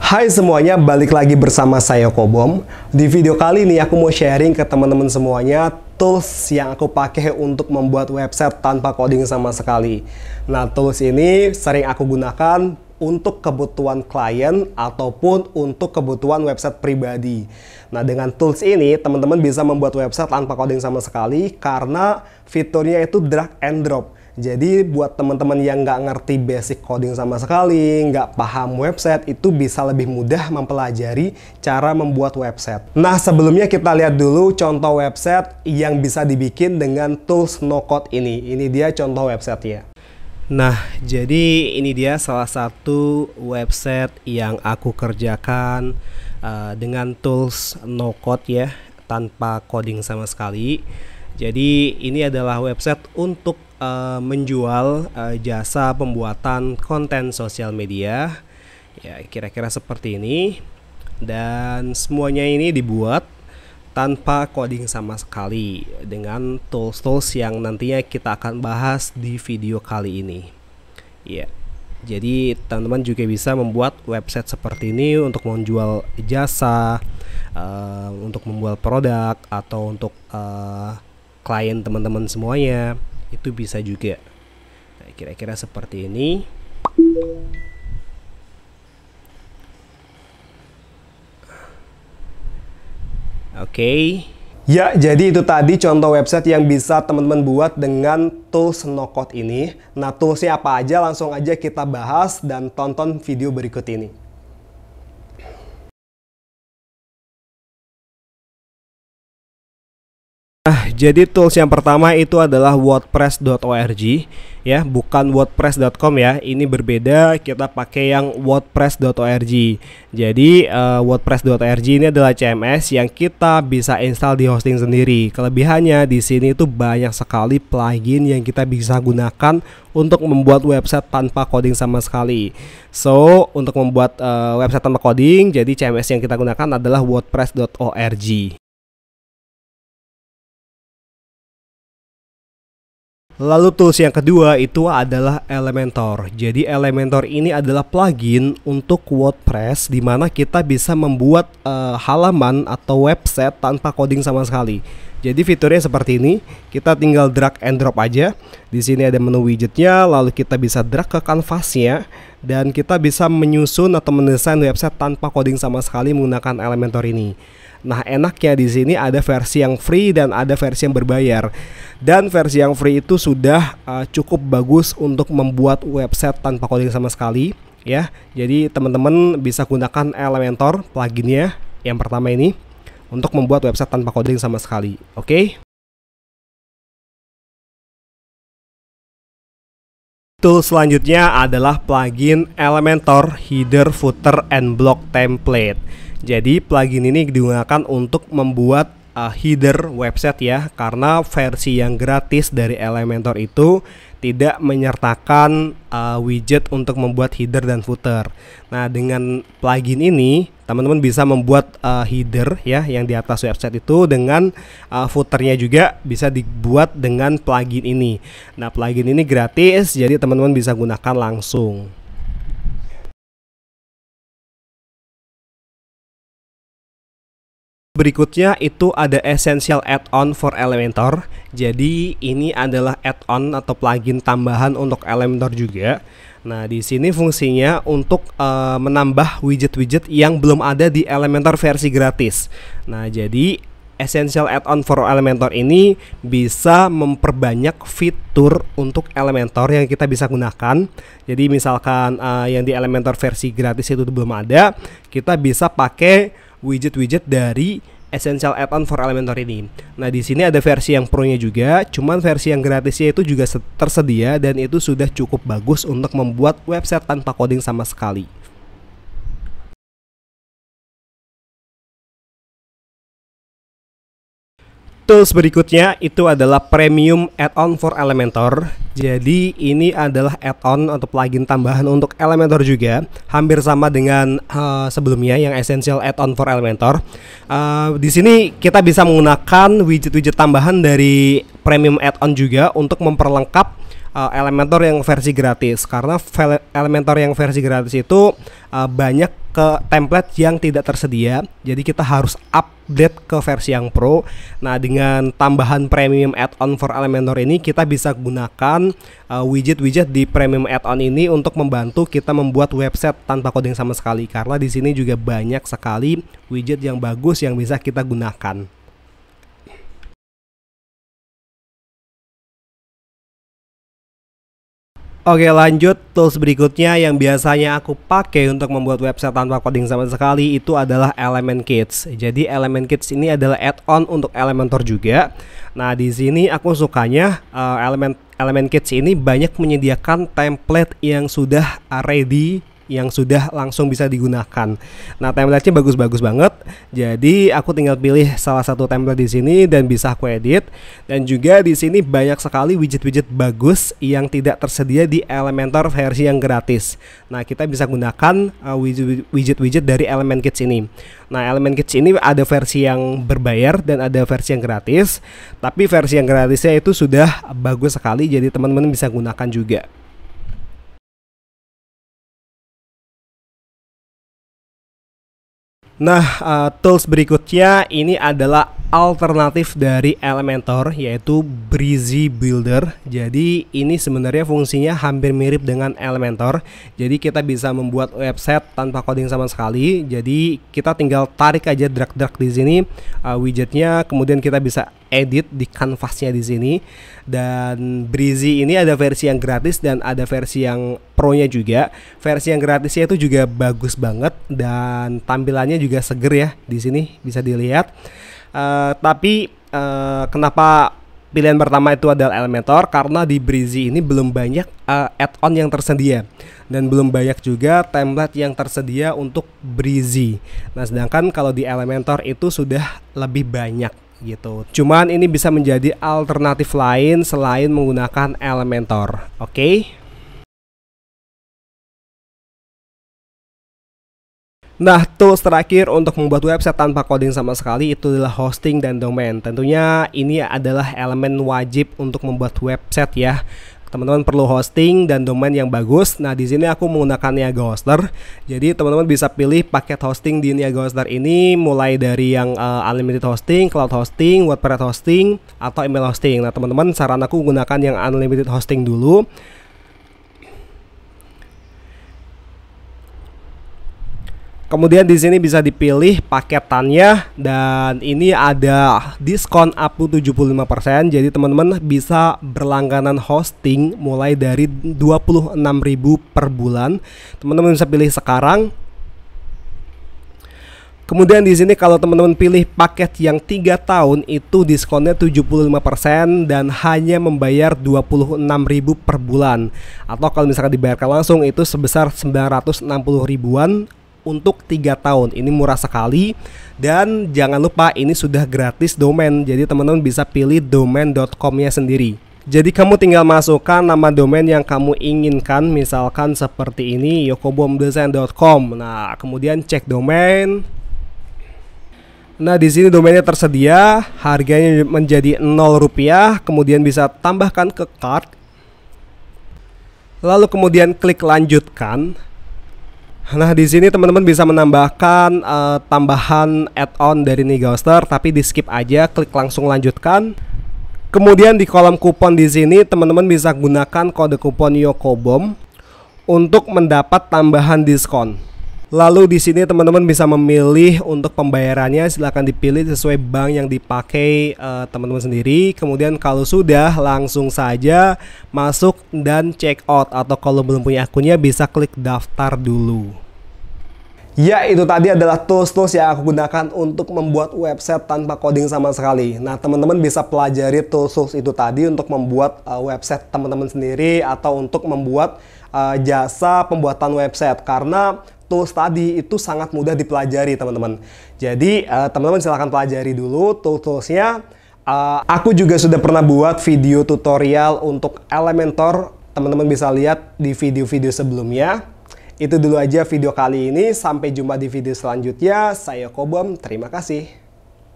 Hai semuanya, balik lagi bersama saya Kobom. Di video kali ini aku mau sharing ke teman-teman semuanya tools yang aku pakai untuk membuat website tanpa coding sama sekali. Nah, tools ini sering aku gunakan untuk kebutuhan klien ataupun untuk kebutuhan website pribadi. Nah, dengan tools ini teman-teman bisa membuat website tanpa coding sama sekali karena fiturnya itu drag and drop. Jadi buat teman-teman yang nggak ngerti basic coding sama sekali, nggak paham website, itu bisa lebih mudah mempelajari cara membuat website. Nah sebelumnya kita lihat dulu contoh website yang bisa dibikin dengan tools no code ini. Ini dia contoh websitenya. Nah, jadi ini dia salah satu website yang aku kerjakan uh, dengan tools no code ya, tanpa coding sama sekali. Jadi ini adalah website untuk uh, menjual uh, jasa pembuatan konten sosial media ya kira-kira seperti ini dan semuanya ini dibuat tanpa coding sama sekali dengan tools-tools yang nantinya kita akan bahas di video kali ini ya jadi teman-teman juga bisa membuat website seperti ini untuk menjual jasa uh, untuk membuat produk atau untuk uh, klien teman-teman semuanya itu bisa juga nah, kira-kira seperti ini oke okay. Ya, jadi itu tadi contoh website yang bisa teman-teman buat dengan tools no ini. Nah, toolsnya apa aja langsung aja kita bahas dan tonton video berikut ini. Nah, jadi tools yang pertama itu adalah wordpress.org ya, bukan wordpress.com ya. Ini berbeda, kita pakai yang wordpress.org. Jadi, uh, eh, wordpress.org ini adalah CMS yang kita bisa install di hosting sendiri. Kelebihannya di sini itu banyak sekali plugin yang kita bisa gunakan untuk membuat website tanpa coding sama sekali. So, untuk membuat uh, website tanpa coding, jadi CMS yang kita gunakan adalah wordpress.org. Lalu tools yang kedua itu adalah Elementor. Jadi Elementor ini adalah plugin untuk WordPress di mana kita bisa membuat uh, halaman atau website tanpa coding sama sekali. Jadi fiturnya seperti ini, kita tinggal drag and drop aja. Di sini ada menu widgetnya, lalu kita bisa drag ke kanvasnya dan kita bisa menyusun atau mendesain website tanpa coding sama sekali menggunakan Elementor ini. Nah, enaknya di sini ada versi yang free dan ada versi yang berbayar. Dan versi yang free itu sudah uh, cukup bagus untuk membuat website tanpa coding sama sekali, ya. Jadi teman-teman bisa gunakan Elementor pluginnya yang pertama ini untuk membuat website tanpa coding sama sekali. Oke? Okay? Tool selanjutnya adalah plugin Elementor Header, Footer, and Block Template. Jadi plugin ini digunakan untuk membuat uh, header website ya, karena versi yang gratis dari Elementor itu tidak menyertakan uh, widget untuk membuat header dan footer. Nah dengan plugin ini teman-teman bisa membuat uh, header ya yang di atas website itu dengan uh, footernya juga bisa dibuat dengan plugin ini. Nah, plugin ini gratis jadi teman-teman bisa gunakan langsung. Berikutnya itu ada Essential Add-on for Elementor. Jadi ini adalah add-on atau plugin tambahan untuk Elementor juga. Nah, di sini fungsinya untuk uh, menambah widget-widget yang belum ada di Elementor versi gratis. Nah, jadi Essential Add-on for Elementor ini bisa memperbanyak fitur untuk Elementor yang kita bisa gunakan. Jadi misalkan uh, yang di Elementor versi gratis itu belum ada, kita bisa pakai widget-widget dari Essential Add-on for Elementor ini. Nah, di sini ada versi yang pro-nya juga, cuman versi yang gratisnya itu juga tersedia dan itu sudah cukup bagus untuk membuat website tanpa coding sama sekali. Tools berikutnya itu adalah premium add-on for Elementor. Jadi ini adalah add-on atau plugin tambahan untuk Elementor juga, hampir sama dengan uh, sebelumnya yang Essential Add-on for Elementor. Uh, di sini kita bisa menggunakan widget-widget tambahan dari premium add-on juga untuk memperlengkap uh, Elementor yang versi gratis karena Elementor yang versi gratis itu banyak ke template yang tidak tersedia. Jadi kita harus update ke versi yang pro. Nah, dengan tambahan premium add-on for Elementor ini kita bisa gunakan widget eh, widget-widget di premium add-on ini untuk membantu kita membuat website tanpa coding sama sekali karena di sini juga banyak sekali widget yang bagus yang bisa kita gunakan. Oke lanjut tools berikutnya yang biasanya aku pakai untuk membuat website tanpa coding sama sekali itu adalah Element Kits. Jadi Element Kits ini adalah add-on untuk Elementor juga. Nah di sini aku sukanya uh, Element Element Kits ini banyak menyediakan template yang sudah ready yang sudah langsung bisa digunakan. Nah, template-nya bagus-bagus banget. Jadi aku tinggal pilih salah satu template di sini dan bisa aku edit. Dan juga di sini banyak sekali widget-widget bagus yang tidak tersedia di Elementor versi yang gratis. Nah, kita bisa gunakan uh, widget-widget dari Element Kits ini. Nah, Element Kits ini ada versi yang berbayar dan ada versi yang gratis. Tapi versi yang gratisnya itu sudah bagus sekali jadi teman-teman bisa gunakan juga. Nah, uh, tools berikutnya ini adalah alternatif dari Elementor yaitu Breezy Builder. Jadi ini sebenarnya fungsinya hampir mirip dengan Elementor. Jadi kita bisa membuat website tanpa coding sama sekali. Jadi kita tinggal tarik aja drag-drag di sini uh, widgetnya, kemudian kita bisa edit di kanvasnya di sini dan Breezy ini ada versi yang gratis dan ada versi yang pro-nya juga. Versi yang gratisnya itu juga bagus banget dan tampilannya juga seger ya di sini bisa dilihat. Uh, tapi uh, kenapa pilihan pertama itu adalah Elementor karena di Breezy ini belum banyak uh, add-on yang tersedia dan belum banyak juga template yang tersedia untuk Breezy. Nah, sedangkan kalau di Elementor itu sudah lebih banyak gitu. Cuman ini bisa menjadi alternatif lain selain menggunakan Elementor. Oke. Okay? Nah, tools terakhir untuk membuat website tanpa coding sama sekali itu adalah hosting dan domain. Tentunya ini adalah elemen wajib untuk membuat website ya teman-teman perlu hosting dan domain yang bagus. Nah, di sini aku menggunakan Niaga Hoster. Jadi, teman-teman bisa pilih paket hosting di Niaga Hoster ini mulai dari yang uh, unlimited hosting, cloud hosting, WordPress hosting, atau email hosting. Nah, teman-teman saran aku gunakan yang unlimited hosting dulu Kemudian di sini bisa dipilih paketannya dan ini ada diskon up to 75%. Jadi teman-teman bisa berlangganan hosting mulai dari 26.000 per bulan. Teman-teman bisa pilih sekarang Kemudian di sini kalau teman-teman pilih paket yang 3 tahun itu diskonnya 75% dan hanya membayar 26.000 per bulan. Atau kalau misalkan dibayarkan langsung itu sebesar 960 ribuan untuk 3 tahun. Ini murah sekali dan jangan lupa ini sudah gratis domain. Jadi teman-teman bisa pilih domain.com-nya sendiri. Jadi kamu tinggal masukkan nama domain yang kamu inginkan, misalkan seperti ini yokobomdesign.com. Nah, kemudian cek domain. Nah, di sini domainnya tersedia, harganya menjadi 0 rupiah, kemudian bisa tambahkan ke card. Lalu kemudian klik lanjutkan. Nah di sini teman-teman bisa menambahkan uh, tambahan add-on dari Nigoster tapi di skip aja klik langsung lanjutkan. Kemudian di kolom kupon di sini teman-teman bisa gunakan kode kupon Yokobom untuk mendapat tambahan diskon. Lalu di sini teman-teman bisa memilih untuk pembayarannya silahkan dipilih sesuai bank yang dipakai teman eh, teman-teman sendiri. Kemudian kalau sudah langsung saja masuk dan check out atau kalau belum punya akunnya bisa klik daftar dulu. Ya itu tadi adalah tools-tools yang aku gunakan untuk membuat website tanpa coding sama sekali. Nah teman-teman bisa pelajari tools-tools itu tadi untuk membuat uh, website teman-teman sendiri atau untuk membuat uh, jasa pembuatan website karena tools tadi itu sangat mudah dipelajari teman-teman. Jadi uh, teman-teman silahkan pelajari dulu tools toolsnya Uh, eh, aku juga sudah pernah buat video tutorial untuk Elementor. Teman-teman bisa lihat di video-video sebelumnya. Itu dulu aja video kali ini. Sampai jumpa di video selanjutnya. Saya Kobom. Terima kasih.